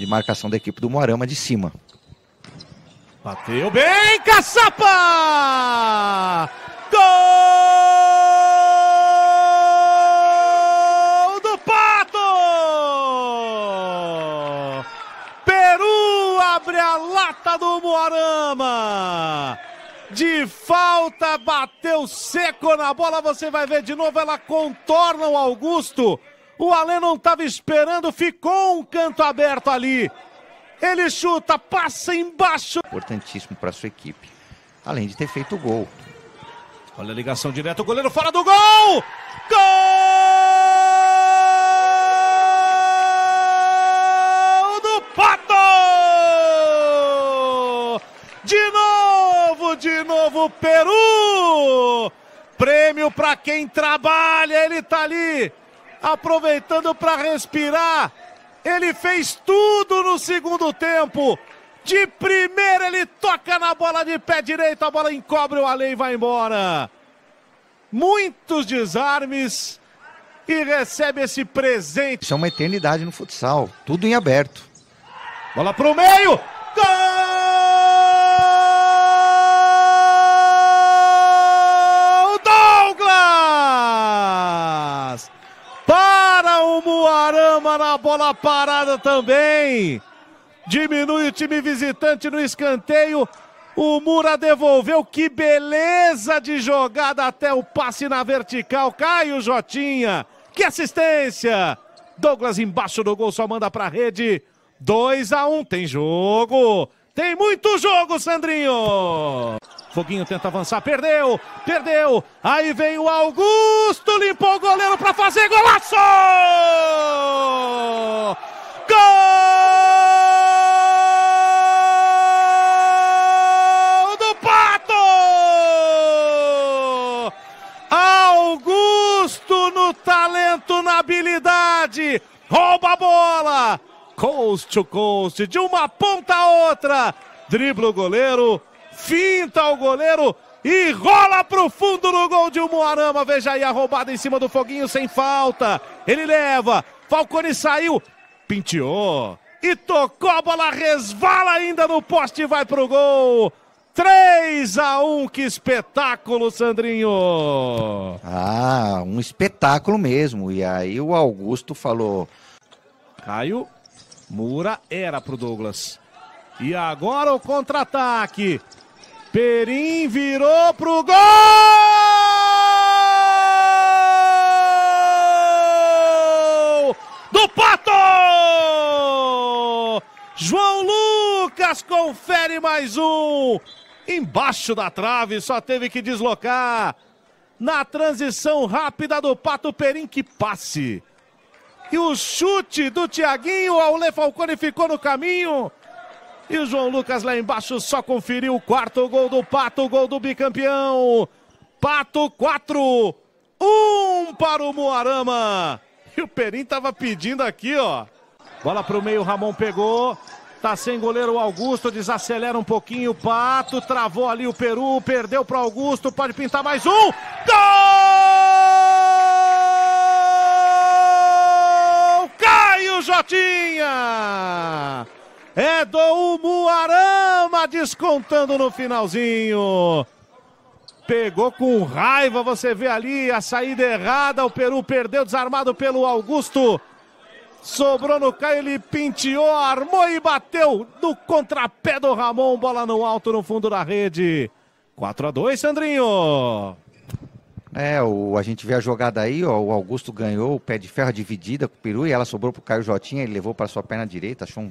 de marcação da equipe do Moarama de cima. Bateu bem, Caçapa! Gol do Pato! Peru abre a lata do Moarama! De falta, bateu seco na bola, você vai ver de novo, ela contorna o Augusto. O Alê não estava esperando, ficou um canto aberto ali. Ele chuta, passa embaixo. Importantíssimo para sua equipe, além de ter feito o gol. Olha a ligação direta, o goleiro fora do gol! Gol do Pato! De novo, de novo, Peru! Prêmio para quem trabalha, ele tá ali aproveitando para respirar. Ele fez tudo no segundo tempo. De primeira ele toca na bola de pé direito, a bola encobre o Ale e vai embora. Muitos desarmes e recebe esse presente. Isso é uma eternidade no futsal, tudo em aberto. Bola pro meio. Gol! chama na bola parada também. Diminui o time visitante no escanteio. O Mura devolveu. Que beleza de jogada até o passe na vertical. Cai o Jotinha. Que assistência! Douglas embaixo do gol, só manda pra rede. 2 a 1 um. Tem jogo. Tem muito jogo, Sandrinho. Foguinho tenta avançar, perdeu, perdeu. Aí vem o Augusto, limpou o goleiro para fazer golaço! Gol do Pato! Augusto no talento, na habilidade, rouba a bola. Coast to coast, de uma ponta a outra. Dribla o goleiro, finta o goleiro e rola pro fundo no gol de Umuarama. Veja aí a roubada em cima do Foguinho sem falta. Ele leva, Falcone saiu, pinteou e tocou a bola, resvala ainda no poste e vai pro gol. 3 a 1 que espetáculo, Sandrinho! Ah, um espetáculo mesmo. E aí o Augusto falou: Caio, Mura era pro Douglas. E agora o contra-ataque. Perim virou pro gol! Do Pato! João Lucas confere mais um. Embaixo da trave, só teve que deslocar. Na transição rápida do Pato Perim, que passe. E o chute do Tiaguinho, ao Le Falcone ficou no caminho. E o João Lucas lá embaixo só conferiu o quarto gol do Pato, gol do bicampeão. Pato 4, 1 um para o Moarama. E o Perim estava pedindo aqui, ó. Bola para o meio, Ramon pegou. Tá sem goleiro o Augusto, desacelera um pouquinho o Pato, travou ali o Peru, perdeu o Augusto, pode pintar mais um. Gol! o Jotinha! É do Umuarama descontando no finalzinho. Pegou com raiva, você vê ali a saída errada. O Peru perdeu, desarmado pelo Augusto. Sobrou no Caio, ele pinteou, armou e bateu no contrapé do Ramon. Bola no alto, no fundo da rede. 4 a 2 Sandrinho. É, o, a gente vê a jogada aí, ó, o Augusto ganhou o pé de ferro dividida com o Peru e ela sobrou pro Caio Jotinha, ele levou para sua perna direita, achou um